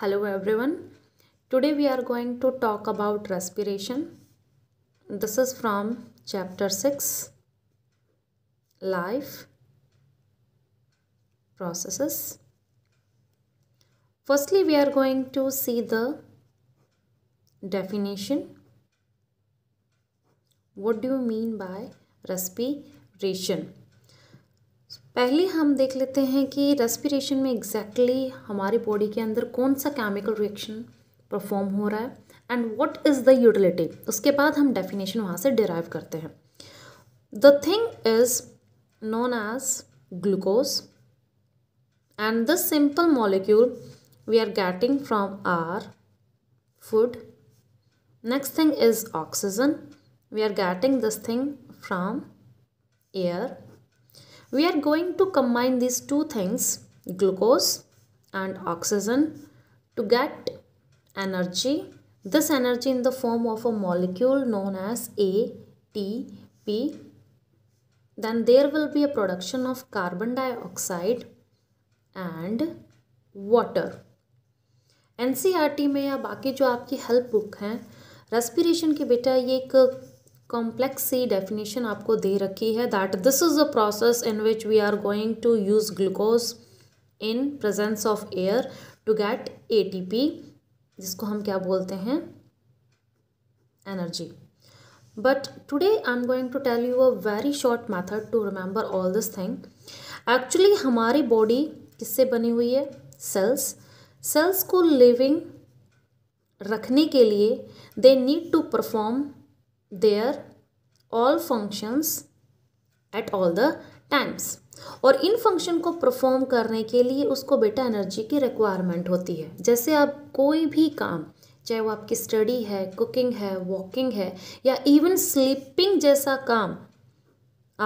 hello everyone today we are going to talk about respiration this is from chapter 6 life processes firstly we are going to see the definition what do you mean by respiration पहले हम देख लेते हैं कि respiration में exactly exactly हमारी body के अंदर कौन सा केमिकल रिएक्शन परफॉर्म हो रहा है and what is the utility उसके बाद हम डेफिनेशन वहाँ से डिराइव करते हैं the thing is known as glucose and the simple molecule we are getting from our food next thing is oxygen we are getting this thing from air we are going to combine these two things glucose and oxygen to get energy this energy in the form of a molecule known as ATP then there will be a production of carbon dioxide and water में या बाकी जो आपकी help book हैं respiration के बेटा ये एक कॉम्प्लेक्स सी डेफिनेशन आपको दे रखी है that this is a process in which we are going to use glucose in presence of air to get A T P जिसको हम क्या बोलते हैं energy but today I am going to tell you a very short method to remember all this thing actually हमारी body किससे बनी हुई है सेल्स सेल्स को लिविंग रखने के लिए they need to perform their all functions at all the times और इन फंक्शन को परफॉर्म करने के लिए उसको बेटा एनर्जी की रिक्वायरमेंट होती है जैसे आप कोई भी काम चाहे वो आपकी स्टडी है कुकिंग है वॉकिंग है या इवन स्लीपिंग जैसा काम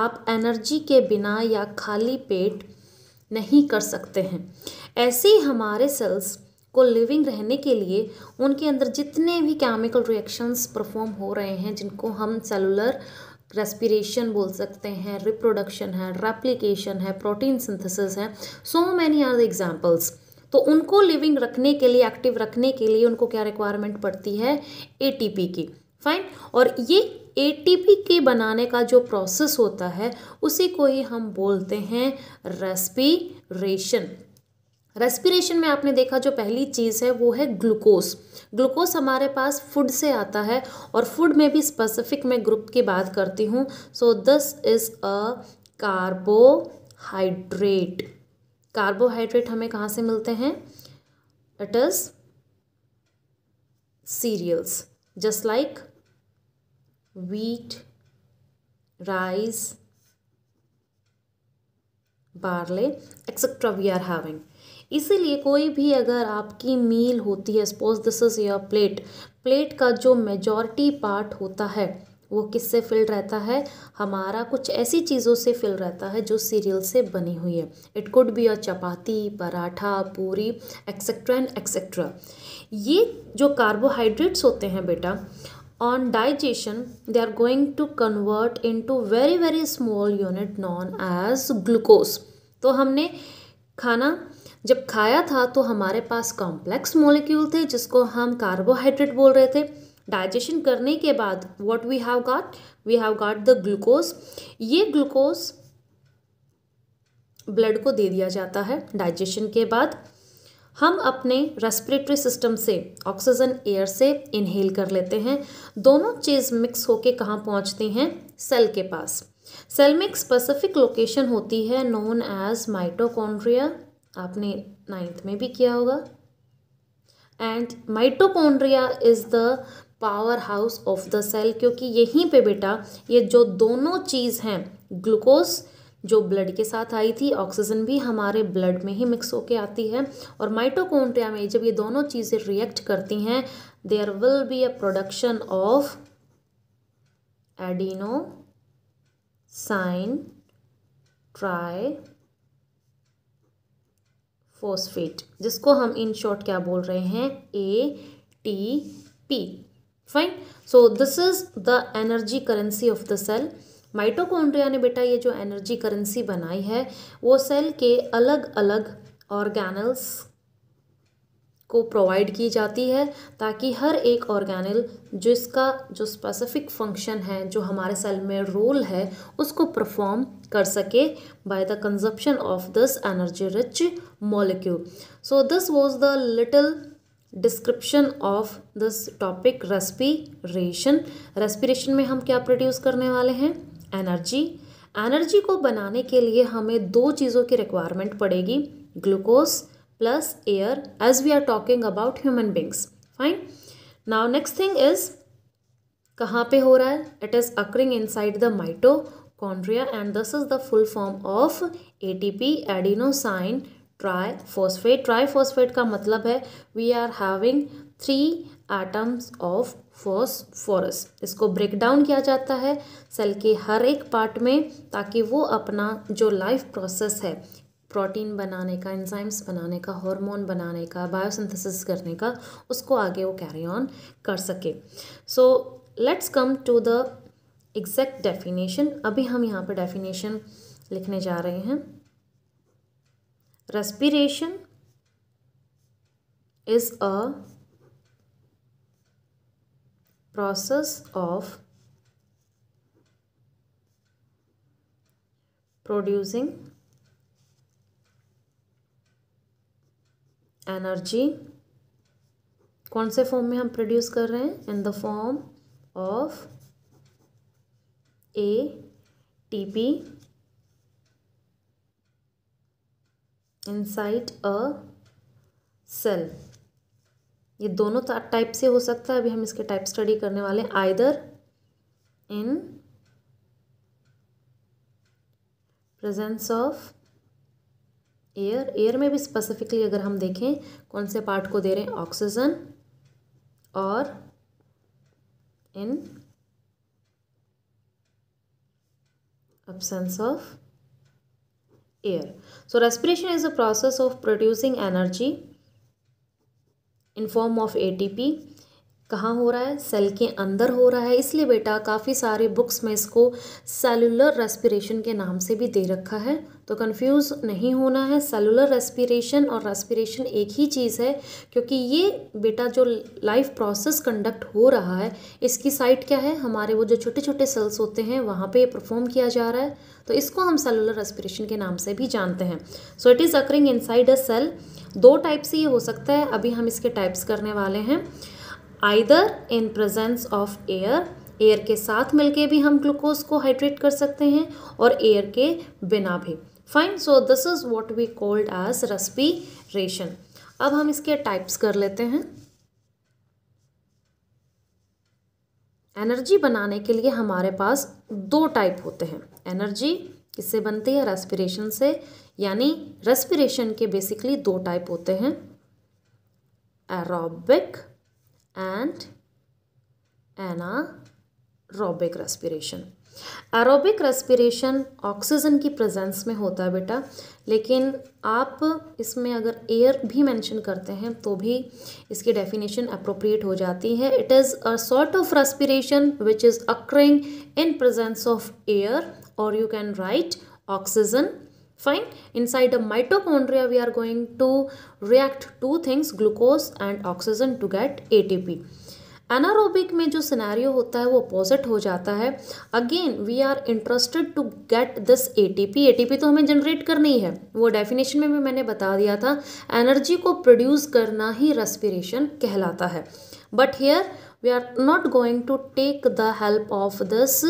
आप एनर्जी के बिना या खाली पेट नहीं कर सकते हैं ऐसे ही हमारे सेल्स को लिविंग रहने के लिए उनके अंदर जितने भी केमिकल रिएक्शंस परफॉर्म हो रहे हैं जिनको हम सेलुलर रेस्पिरेशन बोल सकते हैं रिप्रोडक्शन है रेप्लिकेशन है प्रोटीन सिंथेसिस है so many are the examples तो उनको लिविंग रखने के लिए एक्टिव रखने के लिए उनको क्या रिक्वायरमेंट पड़ती है ए की फाइन और ये ए के बनाने का जो प्रोसेस होता है उसी को ही हम बोलते हैं रेस्पिरेशन रेस्पिरेशन में आपने देखा जो पहली चीज़ है वो है ग्लूकोज ग्लूकोज हमारे पास फूड से आता है और फूड में भी स्पेसिफिक मैं ग्रुप की बात करती हूँ so this is a carbohydrate carbohydrate हमें कहाँ से मिलते हैं it is cereals just like wheat rice barley etcetera we are having इसीलिए कोई भी अगर आपकी मील होती है suppose this is your plate plate का जो मेजॉरिटी पार्ट होता है वो किससे फिल रहता है हमारा कुछ ऐसी चीज़ों से फिल रहता है जो सीरियल से बनी हुई है it could be a chapati paratha puri etcetera and etcetera ये जो कार्बोहाइड्रेट्स होते हैं बेटा on digestion they are going to convert into very very small unit known as glucose तो हमने खाना जब खाया था तो हमारे पास कॉम्प्लेक्स मोलिक्यूल थे जिसको हम कार्बोहाइड्रेट बोल रहे थे डाइजेशन करने के बाद what we have got we have got the glucose ये ग्लूकोज ब्लड को दे दिया जाता है डाइजेशन के बाद हम अपने रेस्पिरेटरी सिस्टम से ऑक्सीजन एयर से इनहेल कर लेते हैं दोनों चीज़ मिक्स होके कहाँ पहुँचती हैं सेल के पास सेल में एक स्पेसिफिक लोकेशन होती है नोन एज माइटोकॉन्ड्रिया आपने नाइन्थ में भी किया होगा and mitochondria is the power house of the cell क्योंकि यहीं पे बेटा ये जो दोनों चीज़ हैं ग्लूकोज जो ब्लड के साथ आई थी ऑक्सीजन भी हमारे ब्लड में ही मिक्स होके आती है और माइटोकॉन्ड्रिया में जब ये दोनों चीज़ें रिएक्ट करती हैं there will be a production of adenosine triphosphate जिसको हम इन शॉर्ट क्या बोल रहे हैं A T P fine so this is the energy currency of the cell mitochondria ने बेटा ये जो एनर्जी करेंसी बनाई है वो सेल के अलग अलग ऑर्गेनल्स को प्रोवाइड की जाती है ताकि हर एक ऑर्गेनल जिसका जो स्पेसिफिक फंक्शन है जो हमारे सेल में रोल है उसको परफॉर्म कर सके by the consumption of this energy rich molecule so this was the little description of this topic respiration respiration में हम क्या प्रोड्यूस करने वाले हैं एनर्जी एनर्जी को बनाने के लिए हमें दो चीज़ों की रिक्वायरमेंट पड़ेगी glucose plus air as we are talking about human beings fine now next thing is कहाँ पे हो रहा है it is occurring inside the mitochondria and this is the full form of A T P adenosine tri triphosphate का मतलब है वी are having three atoms of phosphorus इसको ब्रेक डाउन किया जाता है सेल के हर एक पार्ट में ताकि वो अपना जो लाइफ प्रोसेस है प्रोटीन बनाने का एंजाइम्स बनाने का हार्मोन बनाने का बायोसिंथेसिस करने का उसको आगे वो कैरी ऑन कर सके so let's come to the exact definition अभी हम यहाँ पर डेफिनेशन लिखने जा रहे हैं respiration is a process of producing energy कौन से फॉर्म में हम प्रोड्यूस कर रहे हैं in the form of A T P inside a cell ये दोनों टाइप से हो सकता है अभी हम इसके टाइप स्टडी करने वाले हैं either in presence of air air में भी स्पेसिफिकली अगर हम देखें कौन से पार्ट को दे रहे हैं ऑक्सीजन और in absence of air so respiration is a process of producing energy in form of ATP कहाँ हो रहा है सेल के अंदर हो रहा है इसलिए बेटा काफ़ी सारे बुक्स में इसको सेलुलर रेस्पिरेशन के नाम से भी दे रखा है तो कंफ्यूज नहीं होना है सेलुलर रेस्पिरेशन और रेस्पिरेशन एक ही चीज़ है क्योंकि ये बेटा जो लाइफ प्रोसेस कंडक्ट हो रहा है इसकी साइट क्या है हमारे वो जो छोटे छोटे सेल्स होते हैं वहाँ पर ये परफॉर्म किया जा रहा है तो इसको हम सेलुलर रेस्पिरेशन के नाम से भी जानते हैं so it is occurring inside a cell दो टाइप से ये हो सकता है अभी हम इसके टाइप्स करने वाले हैं either in presence of air air के साथ मिलके भी हम ग्लूकोज को हाइड्रेट कर सकते हैं और एयर के बिना भी fine so this is what we called as respiration अब हम इसके टाइप्स कर लेते हैं एनर्जी बनाने के लिए हमारे पास दो टाइप होते हैं एनर्जी किससे बनती है रेस्पिरेशन से यानी रेस्पिरेशन के बेसिकली दो टाइप होते हैं aerobic and ana anaerobic respiration aerobic respiration oxygen की प्रेजेंस में होता है बेटा लेकिन आप इसमें अगर एयर भी मेंशन करते हैं तो भी इसकी डेफिनेशन अप्रोप्रिएट हो जाती है it is a sort of respiration which is occurring in presence of air और you can write oxygen fine inside the mitochondria we are going to react two things glucose and oxygen to get ATP anaerobic में जो scenario होता है वो opposite हो जाता है again we are interested to get this ATP ATP तो हमें जनरेट करनी है वो डेफिनेशन में भी मैंने बता दिया था एनर्जी को प्रोड्यूस करना ही रेस्पिरेशन कहलाता है but here we are not going to take the help of this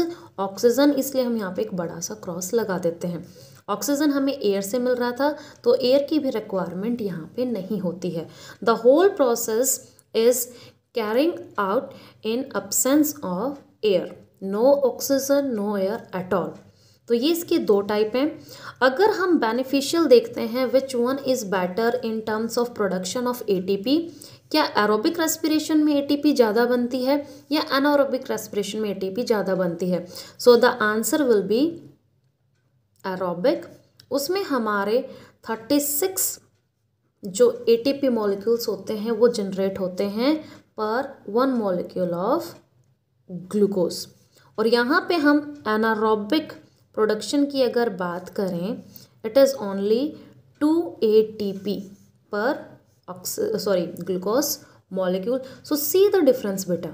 oxygen इसलिए हम यहाँ पे एक बड़ा सा क्रॉस लगा देते हैं ऑक्सीजन हमें एयर से मिल रहा था तो एयर की भी रिक्वायरमेंट यहाँ पे नहीं होती है the whole process is carrying out in absence of air no oxygen no air at all तो ये इसके दो टाइप हैं अगर हम बेनिफिशियल देखते हैं which one is better in terms of production of A क्या एरोबिक रेस्पिरेशन में एटीपी ज़्यादा बनती है या एनारोबिक रेस्पिरेशन में एटीपी ज़्यादा बनती है so the answer will be aerobic उसमें हमारे थर्टी सिक्स जो ए टी पी मोलिक्यूल्स होते हैं वो जनरेट होते हैं पर वन मोलिक्यूल ऑफ ग्लूकोज और यहाँ पे हम एनारोबिक प्रोडक्शन की अगर बात करें it is only two A T P पर sorry glucose molecule so see the difference बेटा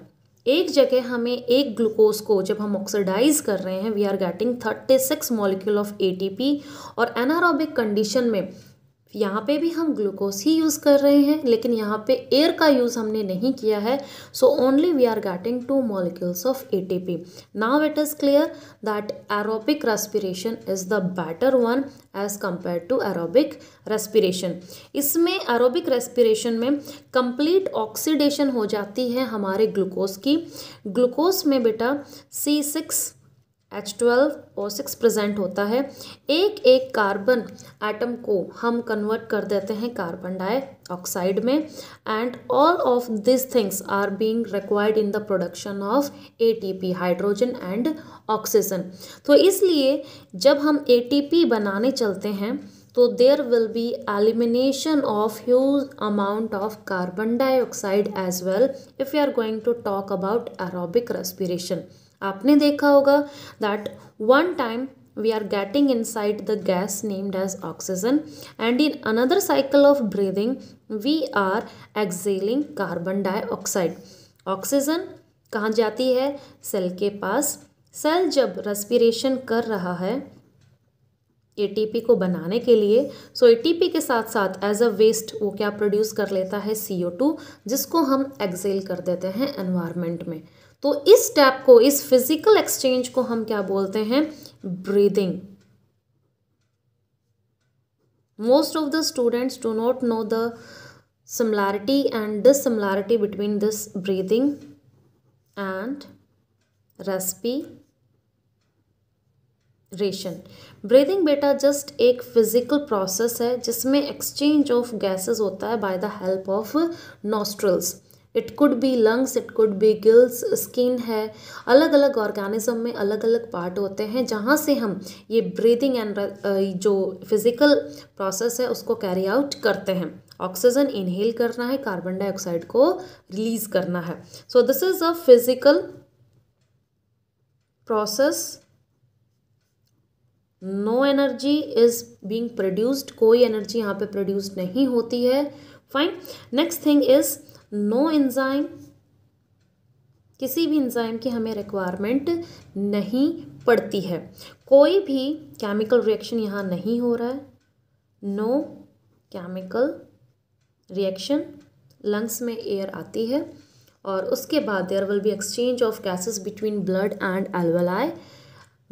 एक जगह हमें एक ग्लूकोज को जब हम ऑक्सीडाइज कर रहे हैं we are getting thirty six molecule of A और एनारोबिक कंडीशन में यहाँ पे भी हम ग्लूकोस ही यूज़ कर रहे हैं लेकिन यहाँ पे एयर का यूज़ हमने नहीं किया है so only we are getting two molecules of ATP now it is clear that aerobic respiration is the better one as compare to aerobic respiration इसमें एरोबिक रेस्पिरेशन में कंप्लीट ऑक्सीडेशन हो जाती है हमारे ग्लूकोज की ग्लूकोज में बेटा C six H twelve O six present होता है एक एक कार्बन एटम को हम कन्वर्ट कर देते हैं कार्बन डाइऑक्साइड में and all of this things are being required in the production of ATP hydrogen and oxygen तो इसलिए जब हम एटीपी बनाने चलते हैं तो there will be elimination of huge amount of carbon dioxide as well if you are going to talk about aerobic respiration आपने देखा होगा that one time we are getting inside the gas named as oxygen and in another cycle of breathing we are exhaling carbon dioxide oxygen कहाँ जाती है cell के पास cell जब respiration कर रहा है एटीपी को बनाने के लिए सो so एटीपी के साथ साथ एज अ वेस्ट वो क्या प्रोड्यूस कर लेता है सीओ टू जिसको हम एक्सेल कर देते हैं एनवायरमेंट में तो इस स्टेप को इस फिजिकल एक्सचेंज को हम क्या बोलते हैं breathing most of the students do not know the similarity and dissimilarity between this breathing and respiration breathing बेटा जस्ट एक फिजिकल प्रोसेस है जिसमें एक्सचेंज ऑफ गैसेस होता है by the help of nostrils it could be lungs it could be gills skin है अलग अलग organism में अलग अलग पार्ट होते हैं जहाँ से हम ये ब्रीदिंग एंड uh, जो फिज़िकल प्रोसेस है उसको कैरी आउट करते हैं ऑक्सीजन इनहेल करना है कार्बन डाइऑक्साइड को रिलीज़ करना है so this is a physical process no energy is being produced कोई एनर्जी यहाँ पे प्रोड्यूस नहीं होती है fine next thing is no enzyme किसी भी इंजाइम की हमें रिक्वायरमेंट नहीं पड़ती है कोई भी केमिकल रिएक्शन यहाँ नहीं हो रहा है नो केमिकल रिएक्शन लंग्स में एयर आती है और उसके बाद there will be exchange of gases between blood and alveoli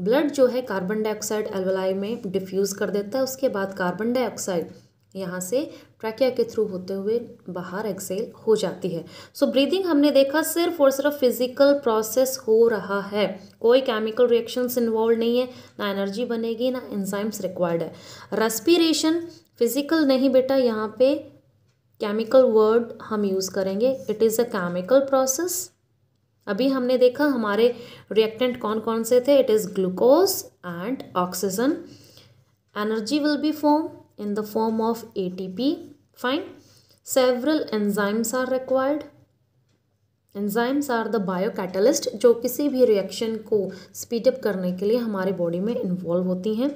blood जो है कार्बन डाइऑक्साइड एल्वलाई में डिफ्यूज़ कर देता है उसके बाद कार्बन डाइऑक्साइड यहाँ से ट्रैकिया के थ्रू होते हुए बाहर एक्सेल हो जाती है सो so, ब्रीदिंग हमने देखा सिर्फ और सिर्फ फिजिकल प्रोसेस हो रहा है कोई केमिकल रिएक्शंस इन्वॉल्व नहीं है ना एनर्जी बनेगी ना एंजाइम्स रिक्वायर्ड है रेस्पिरेशन फिजिकल नहीं बेटा यहाँ पे केमिकल वर्ड हम यूज़ करेंगे it is a chemical process अभी हमने देखा हमारे रिएक्टेंट कौन कौन से थे it is glucose and oxygen energy will be form in the form of ATP. Fine. Several enzymes are required. Enzymes are the biocatalyst जो किसी भी रिएक्शन को स्पीडअप करने के लिए हमारे बॉडी में इन्वॉल्व होती हैं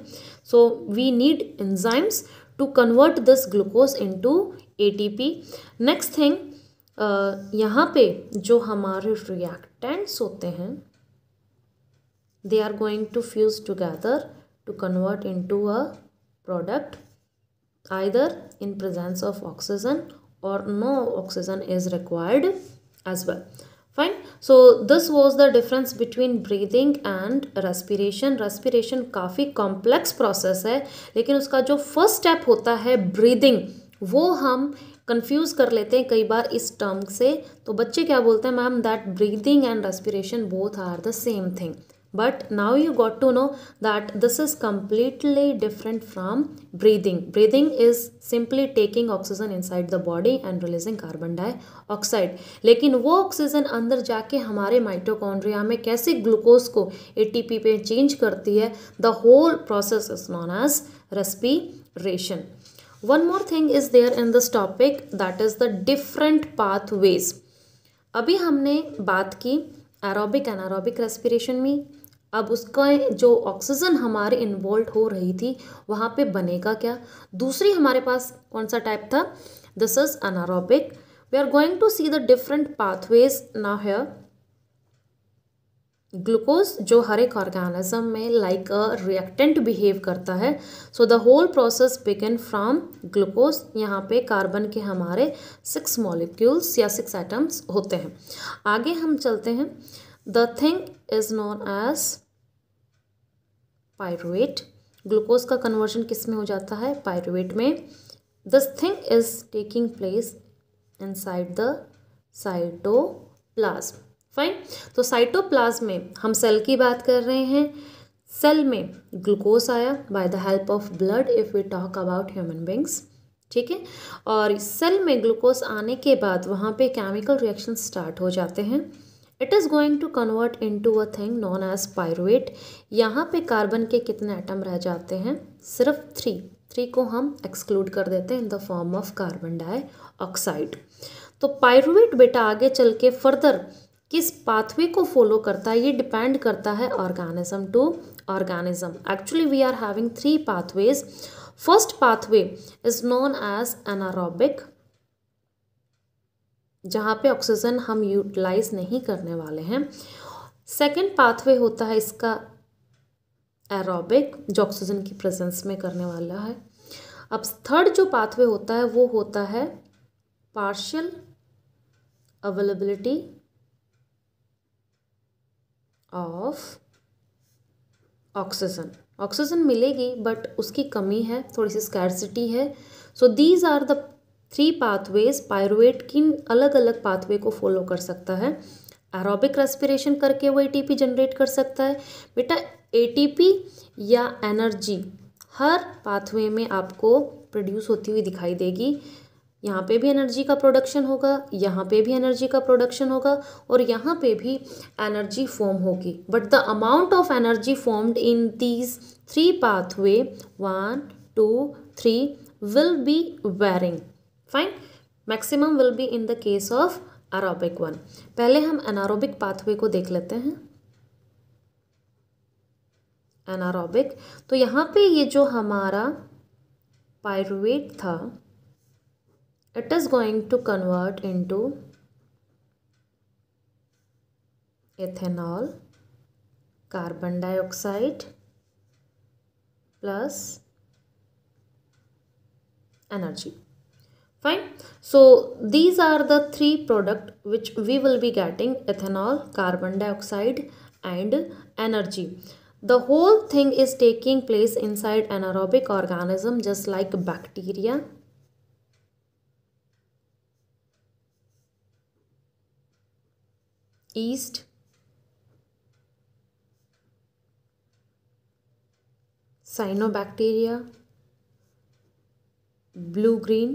so we need enzymes to convert this glucose into A T P next thing यहाँ पे जो हमारे रिएक्टेंट्स होते हैं they are going to fuse together to convert into a product either in presence of oxygen or no oxygen is required as well fine so this was the difference between breathing and respiration respiration काफ़ी complex process है लेकिन उसका जो first step होता है breathing वो हम confuse कर लेते हैं कई बार इस टर्म से तो बच्चे क्या बोलते हैं ma'am that breathing and respiration both are the same thing but now you got to know that this is completely different from breathing breathing is simply taking oxygen inside the body and releasing carbon dioxide lekin wo oxygen andar jaake hamare mitochondria mein kaise glucose ko atp pe change karti the whole process is known as respiration one more thing is there in this topic that is the different pathways अभी हमने बात की aerobic anaerobic respiration में अब उसका जो oxygen हमारे involve हो रही थी वहाँ पे बनेगा क्या दूसरी हमारे पास कौन सा टाइप था this is anaerobic we are going to see the different pathways ना है ग्लूकोज जो हर एक ऑर्गेनिज्म में लाइक अ रिएक्टेंट बिहेव करता है so the whole process begin from glucose यहाँ पे कार्बन के हमारे सिक्स मॉलिक्यूल्स या सिक्स एटम्स होते हैं आगे हम चलते हैं the thing is known as pyruvate glucose का कन्वर्जन किस में हो जाता है पायरुएट में this thing is taking place inside the cytoplasm fine तो साइटोप्लाज्म में हम सेल की बात कर रहे हैं सेल में ग्लूकोज आया by the help of blood if we talk about human beings ठीक है और सेल में ग्लूकोज आने के बाद वहाँ पे केमिकल रिएक्शन स्टार्ट हो जाते हैं it is going to convert into a thing known as pyruvate यहाँ पे कार्बन के कितने आइटम रह जाते हैं सिर्फ थ्री थ्री को हम एक्सक्लूड कर देते हैं in the form of carbon dioxide तो पायरुएट बेटा आगे चल के फर्दर किस पाथवे को फॉलो करता है ये डिपेंड करता है organism to organism actually we are having three pathways first pathway is known as anaerobic जहाँ पे ऑक्सीजन हम यूटिलाइज नहीं करने वाले हैं सेकेंड पाथवे होता है इसका एरोबिक जो ऑक्सीजन की प्रेजेंस में करने वाला है अब थर्ड जो पाथवे होता है वो होता है partial availability of oxygen oxygen मिलेगी बट उसकी कमी है थोड़ी सी स्कैरसिटी है so these are the three pathways pyruvate किन अलग अलग पाथवे को फॉलो कर सकता है एरोबिक रेस्पिरेशन करके वो एटीपी जनरेट कर सकता है बेटा एटीपी या एनर्जी हर पाथवे में आपको प्रोड्यूस होती हुई दिखाई देगी यहाँ पे भी एनर्जी का प्रोडक्शन होगा यहाँ पे भी एनर्जी का प्रोडक्शन होगा और यहाँ पे भी एनर्जी फॉर्म होगी but the amount of energy formed in these three pathway one two three will be varying fine maximum will be in the case of aerobic one पहले हम एनारोबिक पाथवे को देख लेते हैं एनारोबिक तो यहाँ पे ये जो हमारा पायरुवेट था it is going to convert into ethanol carbon dioxide plus energy fine so these are the three product which we will be getting ethanol carbon dioxide and energy the whole thing is taking place inside anaerobic organism just like bacteria yeast cyanobacteria blue green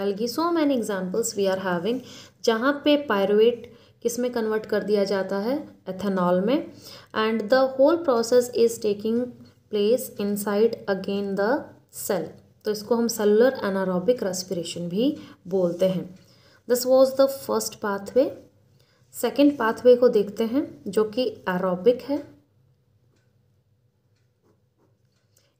algae so many examples we are having जहाँ पे पायरोट किस में convert कर दिया जाता है ethanol में and the whole process is taking place inside again the cell तो इसको हम सेलुलर एनारोबिक रेस्पिरेशन भी बोलते हैं this was the first pathway second pathway को देखते हैं जो कि एरोबिक है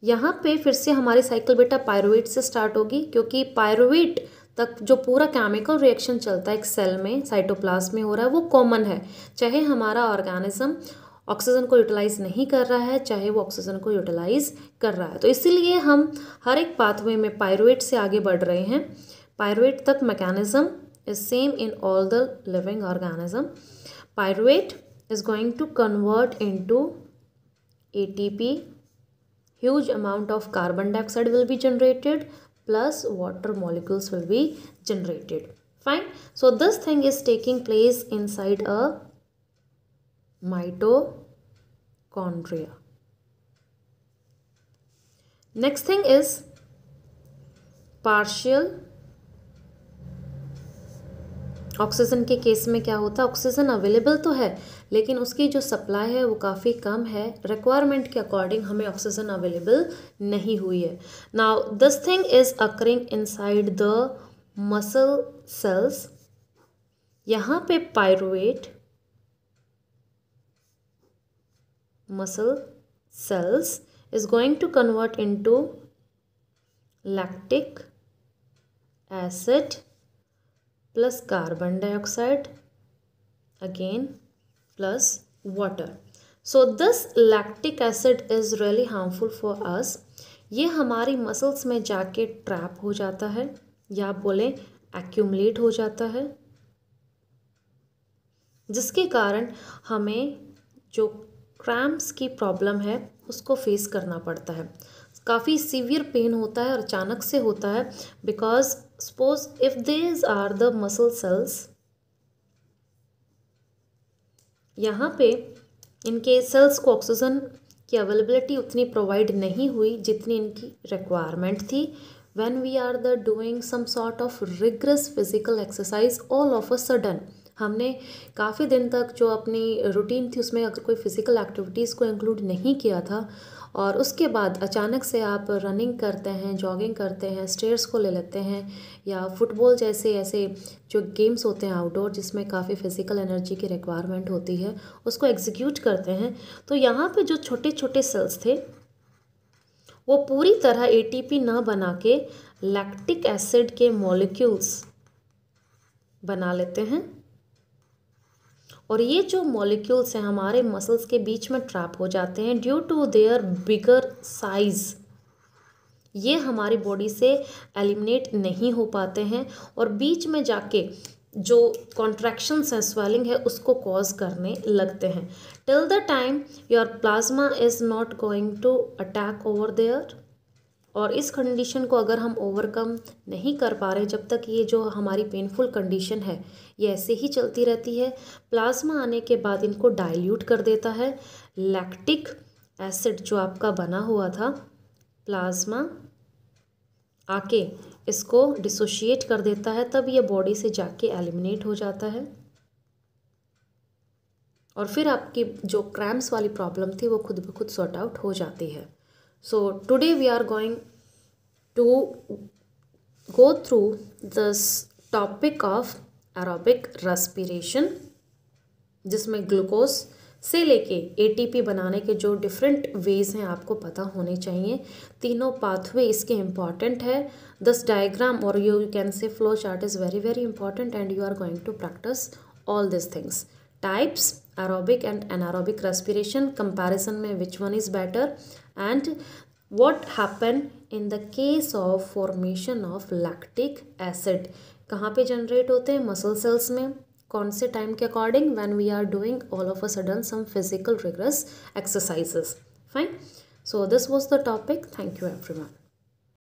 यहाँ पे फिर से हमारी साइकिल बेटा पायरुवेट से स्टार्ट होगी क्योंकि पायरुवेट तक जो पूरा केमिकल रिएक्शन चलता है एक सेल में साइटोप्लास में हो रहा है वो कॉमन है चाहे हमारा ऑर्गेनिज्म ऑक्सीजन को यूटिलाइज नहीं कर रहा है चाहे वो ऑक्सीजन को यूटिलाइज कर रहा है तो इसीलिए हम हर एक पाथवे में पायरोट से आगे बढ़ रहे हैं पायरोट तक mechanism is same in all the living organism pyruvate is going to convert T P huge amount of carbon dioxide will be generated plus water molecules will be generated fine so this thing is taking place inside a mitochondria next thing is partial oxygen के case में क्या होता है oxygen available तो है लेकिन उसकी जो सप्लाई है वो काफ़ी कम है रिक्वायरमेंट के अकॉर्डिंग हमें ऑक्सीजन अवेलेबल नहीं हुई है now this thing is occurring inside the muscle cells यहाँ पे pyruvate muscle cells is going to convert into lactic acid plus carbon dioxide again plus water. So this lactic acid is really harmful for us. ये हमारी muscles में जाके trap हो जाता है या बोलें एक्यूमलेट हो जाता है जिसके कारण हमें जो क्रैम्प्स की प्रॉब्लम है उसको फेस करना पड़ता है काफ़ी सीवियर पेन होता है और अचानक से होता है because suppose if these are the muscle cells यहाँ पे इनके सेल्स को ऑक्सीजन की अवेलेबिलिटी उतनी प्रोवाइड नहीं हुई जितनी इनकी रिक्वायरमेंट थी when we are the doing some sort of rigorous physical exercise all of a sudden हमने काफ़ी दिन तक जो अपनी रूटीन थी उसमें अगर कोई फ़िज़िकल एक्टिविटीज़ को इंक्लूड नहीं किया था और उसके बाद अचानक से आप रनिंग करते हैं जॉगिंग करते हैं स्टेयर्स को ले लेते हैं या फुटबॉल जैसे ऐसे जो गेम्स होते हैं आउटडोर जिसमें काफ़ी फ़िज़िकल एनर्जी की रिक्वायरमेंट होती है उसको एग्जीक्यूट करते हैं तो यहाँ पे जो छोटे छोटे सेल्स थे वो पूरी तरह एटीपी ना बना के लैक्टिक एसिड के मॉलिक्यूल्स बना लेते हैं और ये जो मॉलिक्यूल्स हैं हमारे मसल्स के बीच में ट्रैप हो जाते हैं due to their bigger size ये हमारी बॉडी से एलिमिनेट नहीं हो पाते हैं और बीच में जाके जो कॉन्ट्रैक्शंस हैं स्वेलिंग है उसको कॉज करने लगते हैं till the time your plasma is not going to attack over there और इस कंडीशन को अगर हम ओवरकम नहीं कर पा रहे जब तक ये जो हमारी पेनफुल कंडीशन है ये ऐसे ही चलती रहती है प्लाज्मा आने के बाद इनको डाइल्यूट कर देता है लैक्टिक एसिड जो आपका बना हुआ था प्लाज्मा आके इसको डिसोशिएट कर देता है तब ये बॉडी से जाके एलिमिनेट हो जाता है और फिर आपकी जो क्रैम्प्स वाली प्रॉब्लम थी वो खुद ब खुद सॉर्ट आउट हो जाती है So today we are going to go through this topic of aerobic respiration जिसमें ग्लूकोज से लेके एटीपी बनाने के जो डिफरेंट वेज हैं आपको पता होने चाहिए तीनों पाथवे इसके इम्पॉर्टेंट है दस डायग्राम और you you can say flow chart is very very important and you are going to practise all this things types aerobic and anaerobic respiration comparison में which one is better and what happen in the case of formation of lactic acid कहाँ पे generate होते हैं muscle cells में कौन से time के according when we are doing all of a sudden some physical rigorous exercises fine so this was the topic thank you everyone